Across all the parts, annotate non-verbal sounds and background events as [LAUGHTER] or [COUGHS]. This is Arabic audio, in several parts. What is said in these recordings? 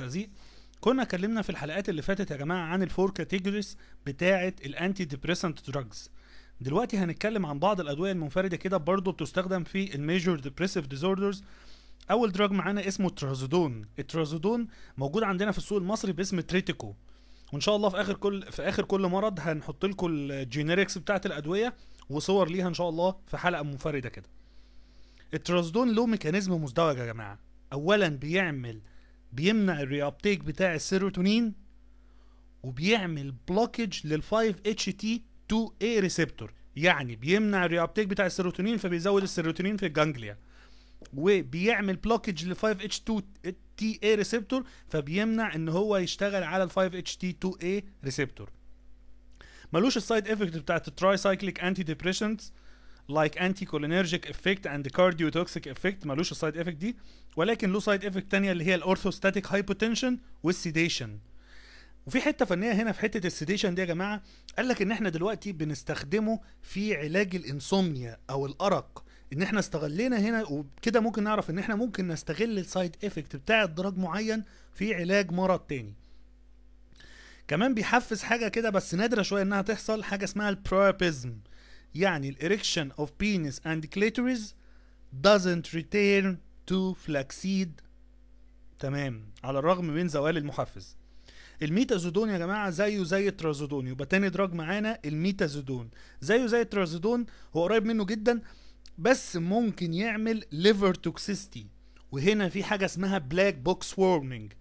زي كنا اتكلمنا في الحلقات اللي فاتت يا جماعه عن الفور كاتيجوريز بتاعه الانتي ديبريسنت دراجز دلوقتي هنتكلم عن بعض الادويه المنفرده كده برضه بتستخدم في الميجور ديبريسيف ديزوردرز اول دراج معانا اسمه ترازودون الترازودون موجود عندنا في السوق المصري باسم تريتيكو وان شاء الله في اخر كل في اخر كل مرض هنحط لكم الجينيركس بتاعه الادويه وصور ليها ان شاء الله في حلقه منفرده كده الترازودون له ميكانيزم مزدوج يا جماعه اولا بيعمل بيمنع الري بتاع السيروتونين وبيعمل بلوكج لل 5 اتش تي 2 اي ريسبتور يعني بيمنع الري بتاع السيروتونين فبيزود السيروتونين في الجانجليا وبيعمل بلوكج لل 5 اتش 2 تي اي ريسبتور فبيمنع ان هو يشتغل على ال 5 اتش تي 2 اي ريسبتور ملوش السايد افكت بتاعت التراي سايكليك انتي ديبريشنز لايك انتي كولينرجيك افكت اند كارديو توكسيك افكت ملوش السايد افكت دي ولكن له سايد افكت ثانيه اللي هي الاورثوستاتيك هايبوتنشن والسيديشن وفي حته فنيه هنا في حته السيديشن دي يا جماعه قال لك ان احنا دلوقتي بنستخدمه في علاج الانسومنيا او الارق ان احنا استغلينا هنا وكده ممكن نعرف ان احنا ممكن نستغل السايد افكت بتاع الدراج معين في علاج مرض تاني كمان بيحفز حاجه كده بس نادره شويه انها تحصل حاجه اسمها البرابيزم يعني ال erection of penis and clitoris doesn't return to flaccid تمام على الرغم من زوال المحفز الميتازودون يا جماعه زيه زي الترازودون يبقى تاني دراج معانا الميتازودون زيه زي الترازودون هو قريب منه جدا بس ممكن يعمل ليفر توكسيستي وهنا في حاجه اسمها بلاك بوكس وورنينج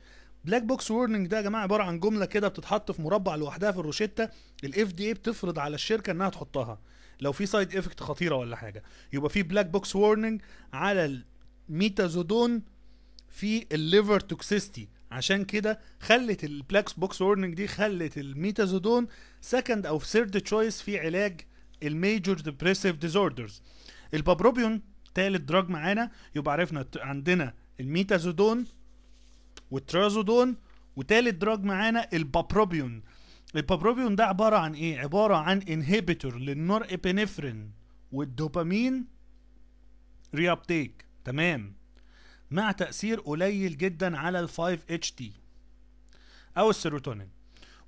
بلاك بوكس وورنينج ده يا جماعه عباره عن جمله كده بتتحط في مربع لوحدها في الروشته الاف دي اي بتفرض على الشركه انها تحطها لو في سايد افكت خطيره ولا حاجه يبقى في بلاك بوكس وورنينج على الميتازودون في الليفر توكسيستي عشان كده خلت البلاك بوكس وورنينج دي خلت الميتازودون سكند او ثيرد تشويس في علاج الميجور ديبريسيف ديزوردرز البابروبيون تالت دراج معانا يبقى عرفنا عندنا الميتازودون والترازودون وتالت دراج معانا البابروبيون البابروبيون ده عباره عن ايه عباره عن انهبيتور للنور ابينفرين والدوبامين ريابتيك تمام مع تاثير قليل جدا على ال5 HT او السيروتونين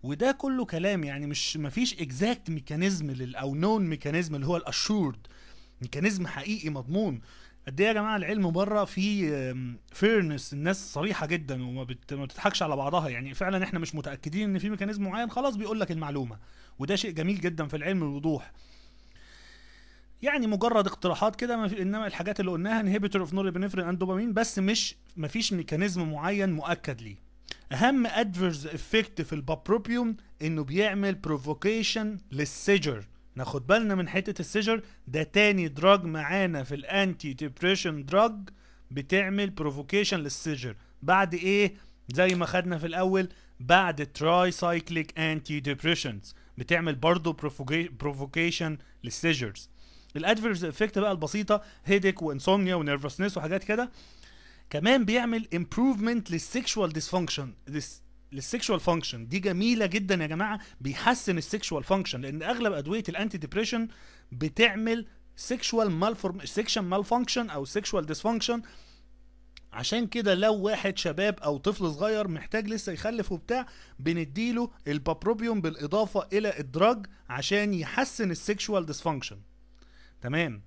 وده كله كلام يعني مش مفيش اكزاكت ميكانيزم او نون ميكانيزم اللي هو الاشورد ميكانيزم حقيقي مضمون قد ايه يا جماعه العلم بره في فيرنس الناس صريحه جدا وما بتضحكش على بعضها يعني فعلا احنا مش متاكدين ان في ميكانيزم معين خلاص بيقول لك المعلومه وده شيء جميل جدا في العلم الوضوح يعني مجرد اقتراحات كده ما في انما الحاجات اللي قلناها انهبيتور اوف بنفرين اند دوبامين بس مش ما فيش ميكانيزم معين مؤكد ليه اهم ادفرز افكت في البابروبيوم انه بيعمل بروفوكيشن للسجر ناخد بالنا من حته السيجر ده تاني دراج معانا في الانتي ديبريشن دراج بتعمل بروفوكيشن للسيجر بعد ايه زي ما خدنا في الاول بعد تراي سايكليك انتي ديبريشنز بتعمل برضه بروفوكيشن للسيجرز الادفيرس افكت بقى البسيطه هيديك وانسومنيا ونيرفسنس وحاجات كده كمان بيعمل امبروفمنت للسكشوال ديسفانكشن للسكشوال فانكشن دي جميله جدا يا جماعه بيحسن السكشوال فانكشن لان اغلب ادويه الانتي ديبريشن بتعمل سكشوال سيكشن سكشن مالفانكشن او سكشوال ديسفانكشن عشان كده لو واحد شباب او طفل صغير محتاج لسه يخلف وبتاع بنديله البابروبيوم بالاضافه الى الدراج عشان يحسن السكشوال ديسفانكشن تمام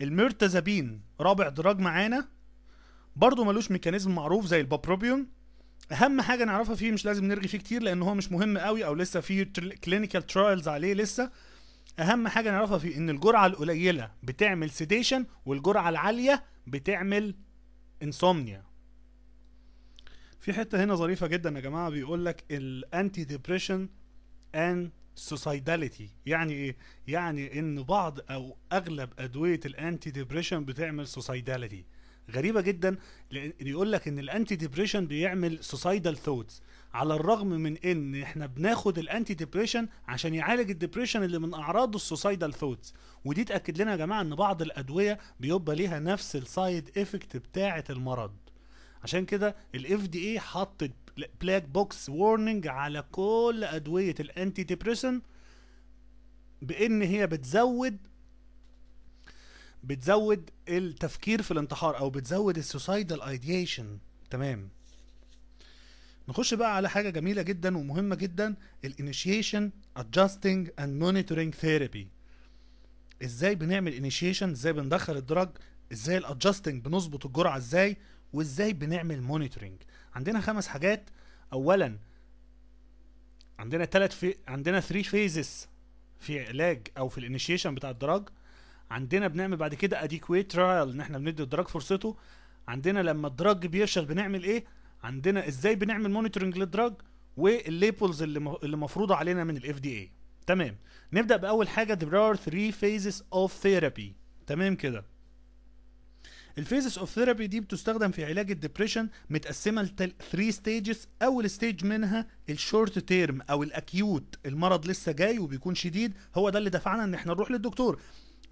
الميرتازابين رابع دراج معانا برضه ملوش ميكانيزم معروف زي البابروبيوم اهم حاجه نعرفها فيه مش لازم نرغي فيه كتير لان هو مش مهم قوي او لسه في كلينيكال ترايلز عليه لسه اهم حاجه نعرفها فيه ان الجرعه القليله بتعمل سيديشن والجرعه العاليه بتعمل انسومنيا في حته هنا ظريفه جدا يا جماعه بيقول لك الانتي ديبريشن اند سوسايداليتي يعني ايه يعني ان بعض او اغلب ادويه الانتي ديبريشن بتعمل سوسايداليتي غريبه جدا لان يقول لك ان الانتي ديبريشن بيعمل سوسايدال ثوتس على الرغم من ان احنا بناخد الانتي ديبريشن عشان يعالج الديبريشن اللي من اعراضه السوسايدال ثوتس ودي اتاكد لنا يا جماعه ان بعض الادويه بيبقى ليها نفس السايد افكت بتاعه المرض عشان كده الاف دي اي حطت بلاك بوكس وورنينج على كل ادويه الانتي ديبريشن بان هي بتزود بتزود التفكير في الانتحار او بتزود السوسايدال ايديشن تمام نخش بقى على حاجه جميله جدا ومهمه جدا الانيشيشن ادجاستنج اند مونيتورنج ثيرابي ازاي بنعمل انيشيشن ازاي بندخل الدرج ازاي الادجاستنج بنظبط الجرعه ازاي وازاي بنعمل مونيتورنج عندنا خمس حاجات اولا عندنا ثلاث في... عندنا 3 فيزز في علاج او في الانيشيشن بتاع الدرج عندنا بنعمل بعد كده اديكويت ترايل ان احنا بندي الدراج فرصته عندنا لما الدراج بيفشل بنعمل ايه عندنا ازاي بنعمل مونيتورنج للدراج والليبلز اللي اللي مفروضه علينا من الاف دي اي تمام نبدا باول حاجه there are three phases of therapy تمام كده الفيزز اوف ثيرابي دي بتستخدم في علاج الدبريشن متقسمه ل 3 ستيجز اول ستيج منها الشورت تيرم او الاكيوت المرض لسه جاي وبيكون شديد هو ده اللي دفعنا ان احنا نروح للدكتور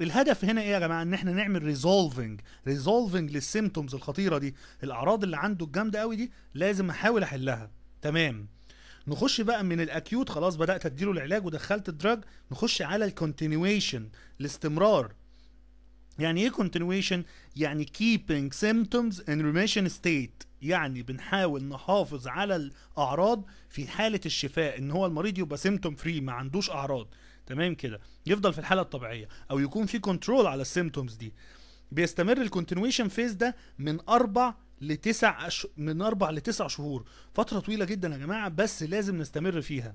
الهدف هنا ايه يا جماعه ان احنا نعمل ريزولفنج ريزولفنج للسيمتومز الخطيره دي الاعراض اللي عنده الجامده قوي دي لازم احاول احلها تمام نخش بقى من الاكيوت خلاص بدات اديله العلاج ودخلت الدراج نخش على الكونتينيويشن الاستمرار يعني ايه continuation يعني keeping symptoms in remission state يعني بنحاول نحافظ على الاعراض في حاله الشفاء ان هو المريض يبقى symptom free ما عندوش اعراض تمام كده يفضل في الحاله الطبيعيه او يكون في كنترول على السيمتومز دي بيستمر الكونتينويشن فيز ده من اربع لتسع أش... من اربع لتسع شهور فتره طويله جدا يا جماعه بس لازم نستمر فيها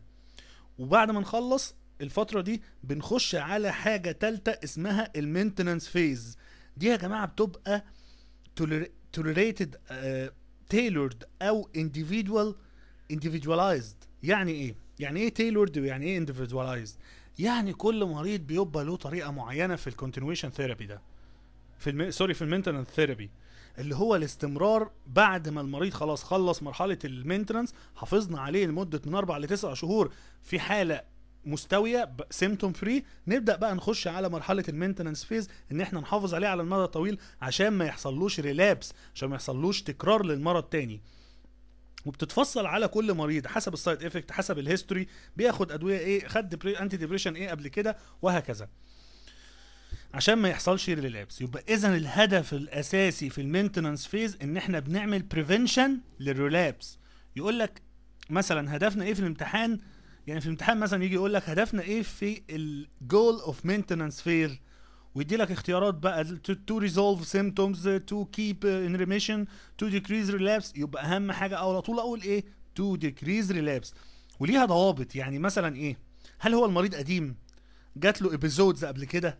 وبعد ما نخلص الفتره دي بنخش على حاجه تالتة اسمها المينتننس فيز دي يا جماعه بتبقى توليريتد تيلورد آه، او individual individualized يعني ايه يعني ايه تيلورد ويعني ايه individualized يعني كل مريض بيبقى له طريقه معينه في الكونتينويشن ثيرابي ده في الم... سوري في المينتنس ثيرابي اللي هو الاستمرار بعد ما المريض خلاص خلص مرحله المينتنس حافظنا عليه لمده من اربع لتسع شهور في حاله مستويه سيمتوم فري نبدا بقى نخش على مرحله المينتنس فيز ان احنا نحافظ عليه على المدى الطويل عشان ما يحصلوش ريلابس عشان ما يحصلوش تكرار للمرض تاني وبتتفصل على كل مريض حسب السايد افكت حسب الهيستوري بياخد ادويه ايه خد انتي ديبريشن ايه قبل كده وهكذا عشان ما يحصلش ريلابس يبقى اذا الهدف الاساسي في المينتننس فيز ان احنا بنعمل بريفنشن للريلابس يقول لك مثلا هدفنا ايه في الامتحان يعني في الامتحان مثلا يجي يقول لك هدفنا ايه في الجول اوف مينتننس فيز ويدي لك اختيارات بقى تو ريزولف سيمتومز تو كيب ان ريميشن تو ديكريز ريلابس يبقى اهم حاجه على طول اقول ايه تو ديكريز ريلابس وليها ضوابط يعني مثلا ايه هل هو المريض قديم جات له ابيزودز قبل كده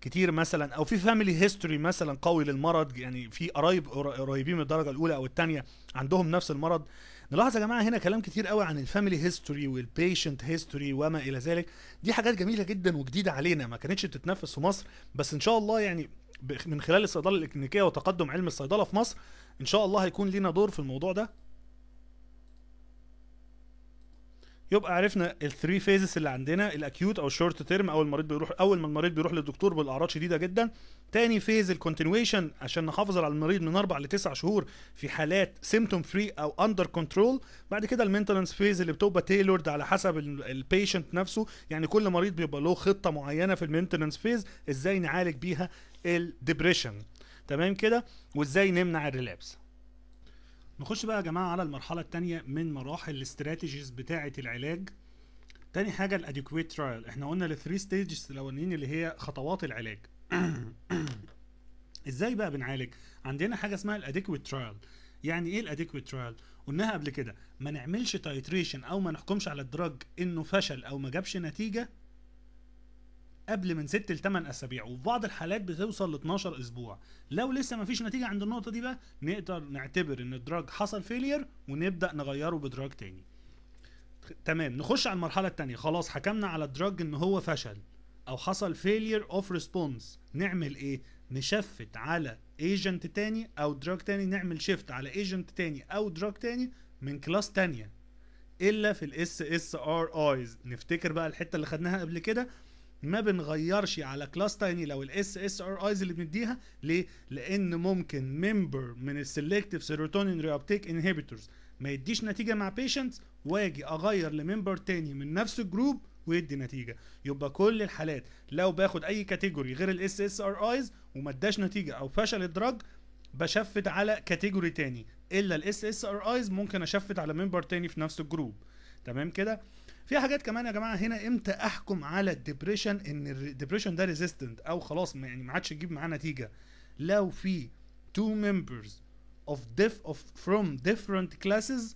كتير مثلا او في فاميلي هيستوري مثلا قوي للمرض يعني في قرايب قريبين من الدرجه الاولى او الثانيه عندهم نفس المرض نلاحظ يا جماعه هنا كلام كتير قوي عن الفاميلي هيستوري والبيشنت هيستوري وما الى ذلك دي حاجات جميله جدا وجديده علينا ما كانتش بتتنفس في مصر بس ان شاء الله يعني من خلال الصيدله الاكلينيكيه وتقدم علم الصيدله في مصر ان شاء الله هيكون لينا دور في الموضوع ده يبقى عرفنا الثري فيزز اللي عندنا الاكيوت او الشورت تيرم اول المريض بيروح اول ما المريض بيروح للدكتور بالاعراض شديده جدا تاني فيز الكونتينويشن عشان نحافظ على المريض من اربع لتسع شهور في حالات سيمتوم فري او اندر كنترول بعد كده المينتنس فيز اللي بتبقى تيلورد على حسب البيشنت نفسه يعني كل مريض بيبقى له خطه معينه في المينتنس فيز ازاي نعالج بيها الدبريشن تمام كده وازاي نمنع الريلابس نخش بقى يا جماعه على المرحله الثانيه من مراحل الاستراتيجيز بتاعه العلاج تاني حاجه الأدوكويت ترايل احنا قلنا الثري ستيجز الاولانيين اللي هي خطوات العلاج [COUGHS] ازاي بقى بنعالج عندنا حاجه اسمها الأدوكويت ترايل يعني ايه الأدوكويت ترايل قلناها قبل كده ما نعملش تايتريشن او ما نحكمش على الدراج انه فشل او ما جابش نتيجه قبل من 6 ل 8 اسابيع وفي بعض الحالات بتوصل ل 12 اسبوع لو لسه مفيش نتيجه عند النقطه دي بقى نقدر نعتبر ان الدراج حصل فيلير ونبدا نغيره بدراج تاني تمام نخش على المرحله الثانيه خلاص حكمنا على الدراج ان هو فشل او حصل فيلير اوف ريسبونس نعمل ايه نشفت على ايجنت تاني او دراج تاني نعمل شيفت على ايجنت تاني او دراج تاني من كلاس تانية الا في الاس اس ار ايز نفتكر بقى الحته اللي خدناها قبل كده ما بنغيرش على كلاس تاني لو الاس اس ار ايز اللي بنديها ليه؟ لان ممكن ممبر من السلكتيف سيروتونين ريابتيك انهبيتورز ما يديش نتيجه مع بيشنتس واجي اغير لممبر تاني من نفس الجروب ويدي نتيجه يبقى كل الحالات لو باخد اي كاتيجوري غير الاس اس ار ايز وما اداش نتيجه او فشل الدرج بشفت على كاتيجوري تاني الا الاس اس ار ايز ممكن اشفت على ممبر تاني في نفس الجروب تمام كده في حاجات كمان يا جماعه هنا امتى احكم على الدبريشن ان الدبريشن ده ريزيستنت او خلاص يعني ما عادش تجيب معاه نتيجه لو في two members of diff of from different classes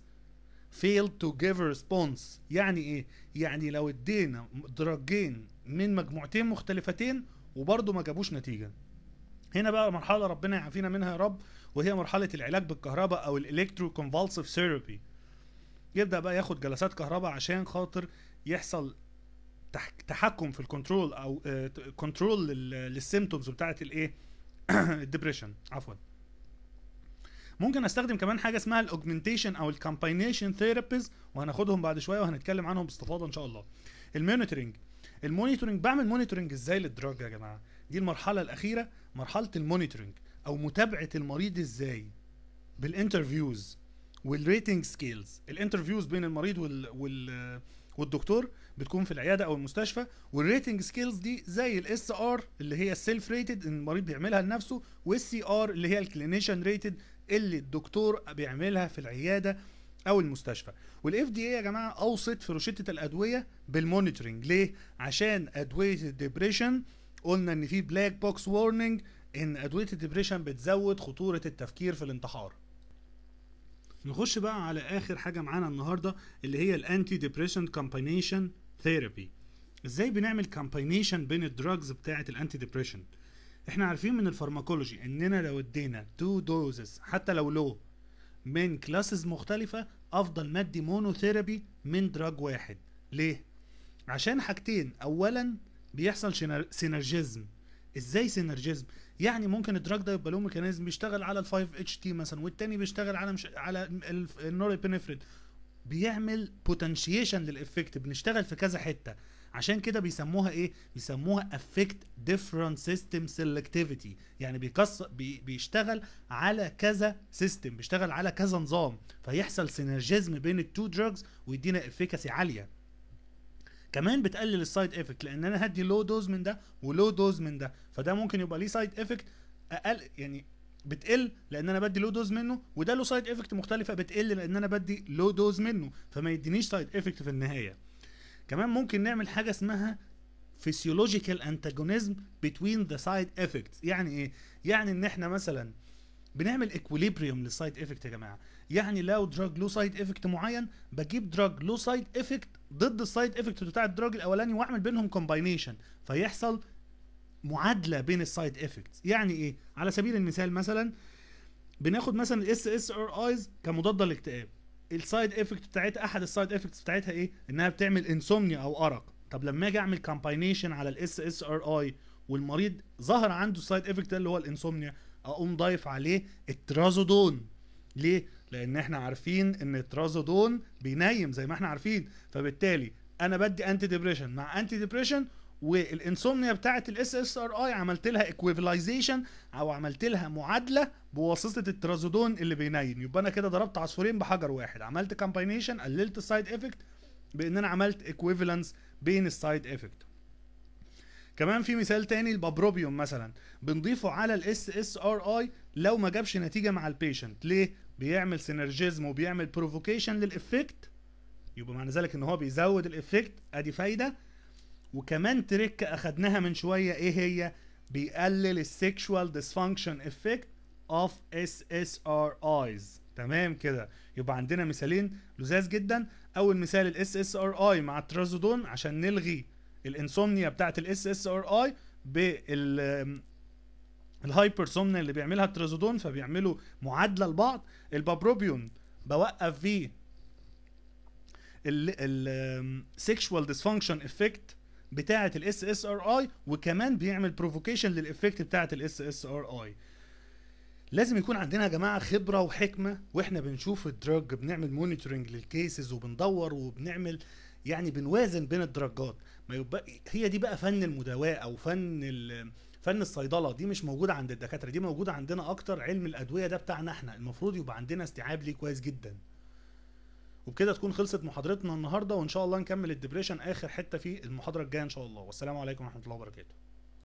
failed to give response يعني ايه يعني لو ادينا درجين من مجموعتين مختلفتين وبرضه ما جابوش نتيجه هنا بقى مرحله ربنا يعافينا منها يا رب وهي مرحله العلاج بالكهرباء او الالكترو كونفالسيف ثيرابي يبدا بقى ياخد جلسات كهرباء عشان خاطر يحصل تحكم في الكنترول او كنترول للسيمتومز بتاعه الايه [COUGHS] الدبريشن عفوا ممكن استخدم كمان حاجه اسمها الاوجمنتيشن او الكامباينيشن ثيرابيز وهناخدهم بعد شويه وهنتكلم عنهم باستفاضه ان شاء الله المونيتورنج المونيتورنج بعمل مونيتورنج ازاي للدراج يا جماعه دي المرحله الاخيره مرحله المونيتورنج او متابعه المريض ازاي بالانترفيوز والريتنج سكيلز الانترفيوز بين المريض وال, وال والدكتور بتكون في العياده او المستشفى والريتنج سكيلز دي زي الاس ار اللي هي السيلف ريتد ان المريض بيعملها لنفسه والسي ار اللي هي الكلينيشن ريتد اللي الدكتور بيعملها في العياده او المستشفى والاف دي اي يا جماعه اوصت في روشته الادويه بالمونيتورنج ليه عشان ادويه الدبريشن قلنا ان في بلاك بوكس وورنينج ان ادويه الدبريشن بتزود خطوره التفكير في الانتحار نخش بقى على اخر حاجه معانا النهارده اللي هي الانتي ديبريشن كومبينيشن ثيرابي ازاي بنعمل كومبينيشن بين الدراجز بتاعه الانتي ديبريشن احنا عارفين من الفارماكولوجي اننا لو ادينا تو دوزز حتى لو لو من كلاسز مختلفه افضل مادي مونو مونوثيرابي من دراج واحد ليه عشان حاجتين اولا بيحصل سينرجيزم ازاي سينرجيزم يعني ممكن الدراج ده يبقى له ميكانيزم بيشتغل على ال 5 اتش تي مثلا والتاني بيشتغل على مش على النوريبينفرين بيعمل بوتنشيشن للافكت بنشتغل في كذا حته عشان كده بيسموها ايه بيسموها افكت ديفرنت سيستم سيلكتيفيتي يعني بيكسر بي بيشتغل على كذا سيستم بيشتغل على كذا نظام فيحصل سينرجيزم بين التو دراجز ويدينا افيكاسي عاليه كمان بتقلل السايد افكت لان انا هدي لو دوز من ده ولو دوز من ده فده ممكن يبقى ليه سايد افكت اقل يعني بتقل لان انا بدي لو دوز منه وده له سايد افكت مختلفه بتقل لان انا بدي لو دوز منه فما يدينيش سايد افكت في النهايه كمان ممكن نعمل حاجه اسمها فيسيولوجيكال انتاجونيزم بتوين ذا سايد افكتس يعني ايه يعني ان احنا مثلا بنعمل اكوليبريوم للسايد افكت يا جماعه يعني لو دراج له سايد افكت معين بجيب دراج له سايد افكت ضد السايد افكت بتاع الدراج الاولاني واعمل بينهم كومباينيشن فيحصل معادله بين السايد افكتس يعني ايه على سبيل المثال مثلا بناخد مثلا الاس اس ار ايز كمضاد للاكتئاب السايد افكت بتاعتها احد السايد افكتس بتاعتها ايه انها بتعمل انسومنيا او ارق طب لما اجي اعمل كومباينيشن على الاس اس ار اي والمريض ظهر عنده السايد افكت ده اللي هو الانسومنيا اقوم ضايف عليه الترازودون ليه؟ لان احنا عارفين ان الترازودون بينيم زي ما احنا عارفين فبالتالي انا بدي انتي ديبريشن مع انتي ديبريشن والانسومنيا بتاعه الاس اس ار اي عملت لها ايكويفلايزيشن او عملت لها معادله بواسطه الترازودون اللي بينين يبقى انا كده ضربت عصفورين بحجر واحد عملت كامباينيشن قللت السايد افكت بان انا عملت ايكويفالنس بين السايد افكت كمان في مثال تاني البابروبيوم مثلا بنضيفه على الاس اس ار اي لو ما جابش نتيجه مع البيشنت ليه بيعمل سينرجيزم وبيعمل بروفوكيشن للافكت يبقى معنى ذلك ان هو بيزود الافكت ادي فايده وكمان تريك اخدناها من شويه ايه هي بيقلل السيكشوال ديسفانكشن افكت اوف اس اس ار ايز تمام كده يبقى عندنا مثالين لذاذ جدا اول مثال الاس اس ار اي مع الترازودون عشان نلغي الانسومنيا بتاعت الاس اس ار اي بال الهايبرسومنيا اللي بيعملها الترازودون فبيعملوا معادله لبعض البابروبيون بوقف فيه السكشوال ديسفانكشن افكت بتاعه الاس اس ار اي وكمان بيعمل بروفوكيشن للافكت بتاعه الاس اس ار اي لازم يكون عندنا يا جماعه خبره وحكمه واحنا بنشوف الدراج بنعمل مونيتورنج للكيسز وبندور وبنعمل يعني بنوازن بين الدرجات ما يبقى هي دي بقى فن المداواه او فن ال... فن الصيدله دي مش موجوده عند الدكاتره دي موجوده عندنا اكتر علم الادويه ده بتاعنا احنا المفروض يبقى عندنا استيعاب ليه كويس جدا وبكده تكون خلصت محاضرتنا النهارده وان شاء الله نكمل الدبريشن اخر حته في المحاضره الجايه ان شاء الله والسلام عليكم ورحمه الله وبركاته